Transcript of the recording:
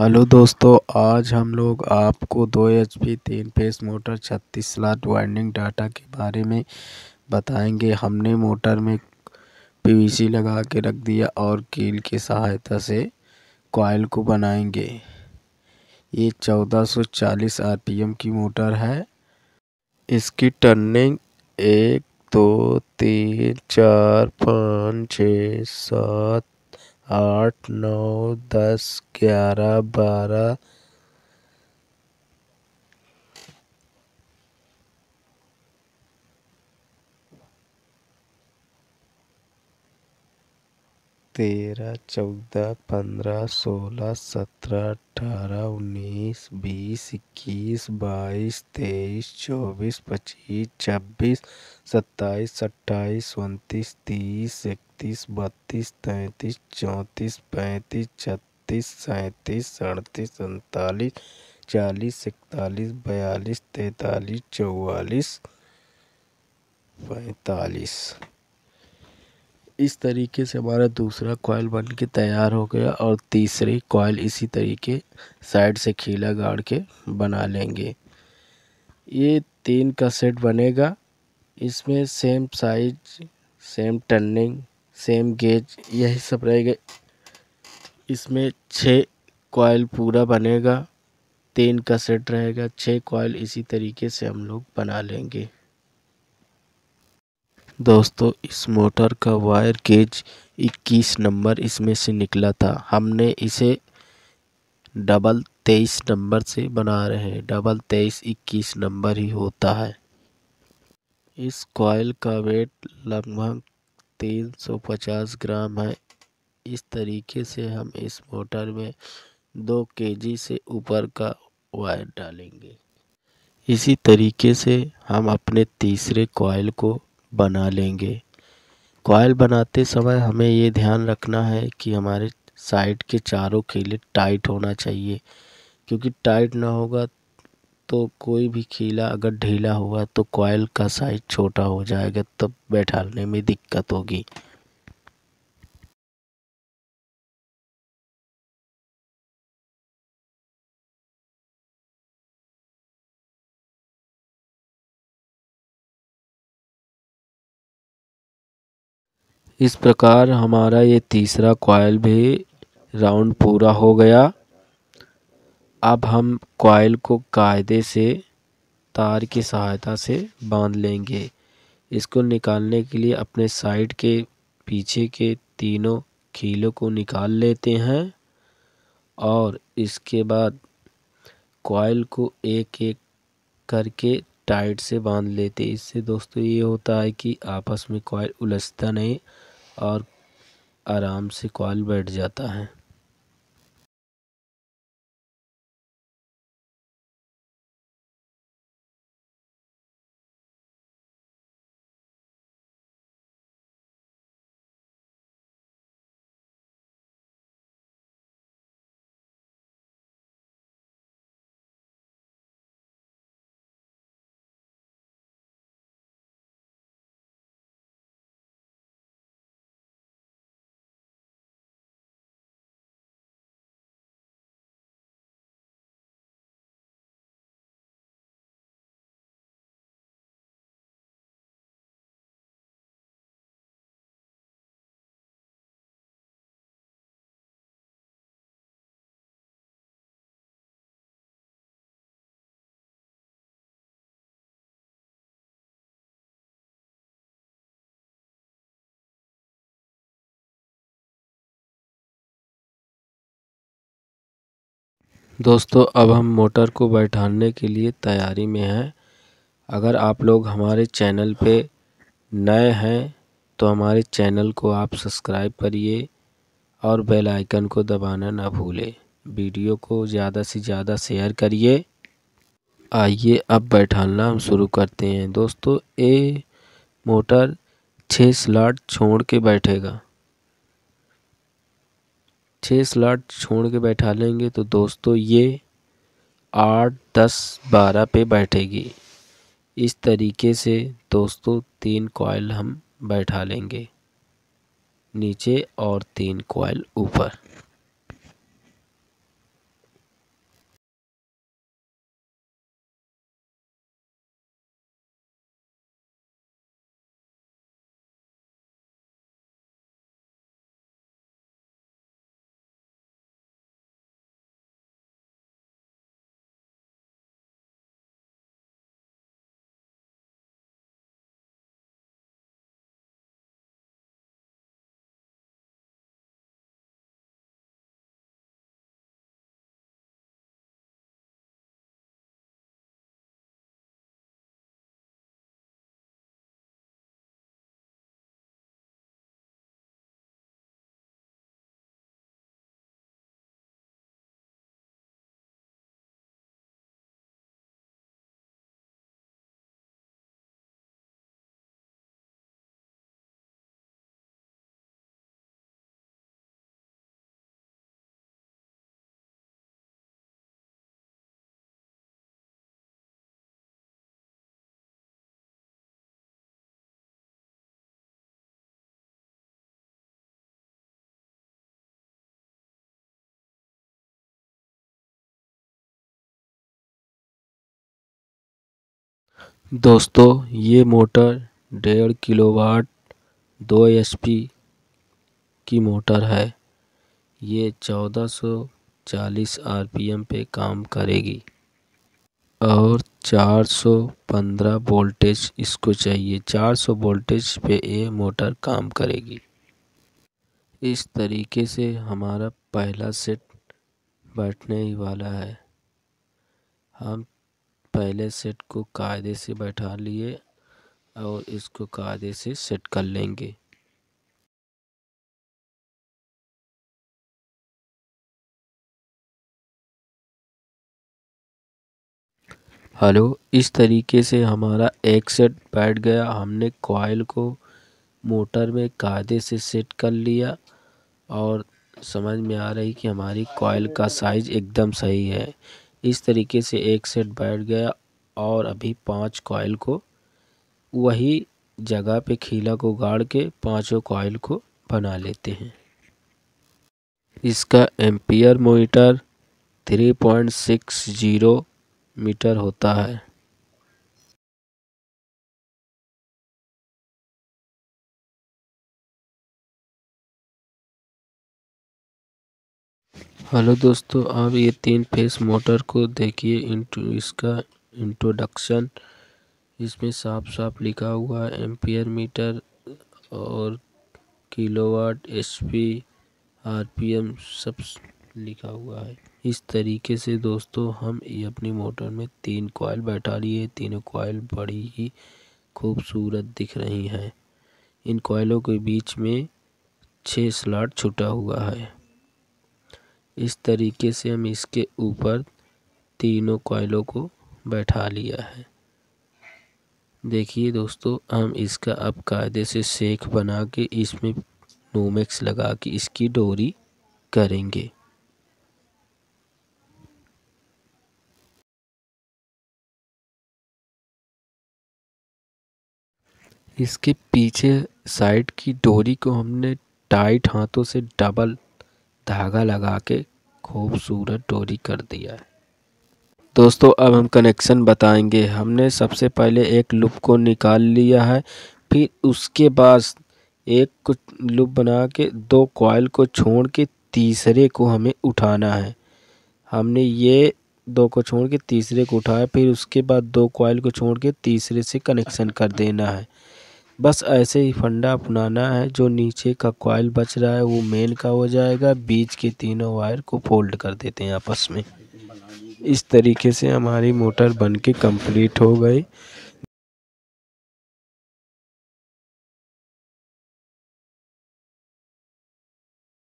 hello दोस्तों आज हम लोग आपको दो एच पी तीन फेस मोटर छत्तीस स्लॉट वाइंडिंग डाटा के बारे में बताएंगे हमने मोटर में पीवीसी लगा के रख दिया और कील की सहायता से कॉयल को बनाएंगे ये 1440 आरपीएम की मोटर है इसकी टर्निंग एक दो तीन चार पाँच छः सात आठ नौ दस ग्यारह बारह तेरह चौदह पंद्रह सोलह सत्रह अठारह उन्नीस बीस इक्कीस बाईस तेईस चौबीस पच्चीस छब्बीस सत्ताईस अट्ठाईस उनतीस तीस इकतीस बत्तीस तैंतीस चौंतीस पैंतीस छत्तीस सैंतीस अड़तीस उनतालीस चालीस इकतालीस बयालीस तैंतालीस चौवालीस पैंतालीस इस तरीके से हमारा दूसरा कॉयल बन के तैयार हो गया और तीसरी कॉयल इसी तरीके साइड से खीला गाड़ के बना लेंगे ये तीन का सेट बनेगा इसमें same size same turning same gauge यही सब रहेगा इसमें छः कॉयल पूरा बनेगा तीन का सेट रहेगा छः कॉयल इसी तरीके से हम लोग बना लेंगे दोस्तों इस मोटर का वायर केज 21 नंबर इसमें से निकला था हमने इसे डबल तेईस नंबर से बना रहे हैं डबल तेईस इक्कीस नंबर ही होता है इस कॉयल का वेट लगभग 350 ग्राम है इस तरीके से हम इस मोटर में दो केजी से ऊपर का वायर डालेंगे इसी तरीके से हम अपने तीसरे कॉयल को बना लेंगे कॉयल बनाते समय हमें ये ध्यान रखना है कि हमारे साइड के चारों कीले टाइट होना चाहिए क्योंकि टाइट ना होगा तो कोई भी कीला अगर ढीला हुआ तो कॉयल का साइज छोटा हो जाएगा तब बैठाने में दिक्कत होगी इस प्रकार हमारा ये तीसरा कॉयल भी राउंड पूरा हो गया अब हम कॉयल को कायदे से तार की सहायता से बांध लेंगे इसको निकालने के लिए अपने साइड के पीछे के तीनों खीलों को निकाल लेते हैं और इसके बाद कॉयल को एक एक करके टाइट से बांध लेते इससे दोस्तों ये होता है कि आपस में कॉयल उलझता नहीं और आराम से कॉल बैठ जाता है दोस्तों अब हम मोटर को बैठाने के लिए तैयारी में हैं अगर आप लोग हमारे चैनल पे नए हैं तो हमारे चैनल को आप सब्सक्राइब करिए और बेल आइकन को दबाना ना भूलें वीडियो को ज़्यादा से ज़्यादा शेयर करिए आइए अब बैठाना हम शुरू करते हैं दोस्तों ये मोटर छः स्लॉट छोड़ के बैठेगा छः स्लॉट छोड़ के बैठा लेंगे तो दोस्तों ये आठ दस बारह पे बैठेगी इस तरीके से दोस्तों तीन कॉयल हम बैठा लेंगे नीचे और तीन कॉयल ऊपर दोस्तों ये मोटर डेढ़ किलोवाट दो एचपी की मोटर है ये 1440 आरपीएम पे काम करेगी और 415 वोल्टेज इसको चाहिए 400 वोल्टेज पे ये मोटर काम करेगी इस तरीके से हमारा पहला सेट बैठने ही वाला है हम पहले सेट को कायदे से बैठा लिए और इसको कायदे से सेट कर लेंगे हेलो इस तरीके से हमारा एक सेट बैठ गया हमने कॉयल को मोटर में कायदे से सेट कर लिया और समझ में आ रही कि हमारी कॉयल का साइज़ एकदम सही है इस तरीके से एक सेट बैठ गया और अभी पांच कॉयल को वही जगह पे खीला को गाड़ के पांचों कॉयल को बना लेते हैं इसका एम्पियर सिक्स 3.60 मीटर होता है हेलो दोस्तों आप ये तीन फेस मोटर को देखिए इंटू इसका इंट्रोडक्शन इसमें साफ साफ लिखा हुआ है एम्पियर मीटर और किलोवाट पी आरपीएम सब लिखा हुआ है इस तरीके से दोस्तों हम ये अपनी मोटर में तीन कॉयल बैठा लिए तीनों कॉयल बड़ी ही खूबसूरत दिख रही हैं इन कॉयलों के बीच में छः स्लॉट छुटा हुआ है इस तरीके से हम इसके ऊपर तीनों कॉयलों को बैठा लिया है देखिए दोस्तों हम इसका अब कायदे से सेक बना के इसमें नोमेक्स लगा के इसकी डोरी करेंगे इसके पीछे साइड की डोरी को हमने टाइट हाथों से डबल धागा लगा के खूबसूरत डोरी कर दिया है दोस्तों अब हम कनेक्शन बताएंगे हमने सबसे पहले एक लुप को निकाल लिया है फिर उसके बाद एक कुछ लुप बना के दो कॉयल को छोड़ के तीसरे को हमें उठाना है हमने ये दो को छोड़ के तीसरे को उठाया फिर उसके बाद दो कॉयल को छोड़ के तीसरे से कनेक्शन कर देना है बस ऐसे ही फंडा अपनाना है जो नीचे का कॉयल बच रहा है वो मेन का हो जाएगा बीच के तीनों वायर को फोल्ड कर देते हैं आपस में इस तरीके से हमारी मोटर बन के हो गई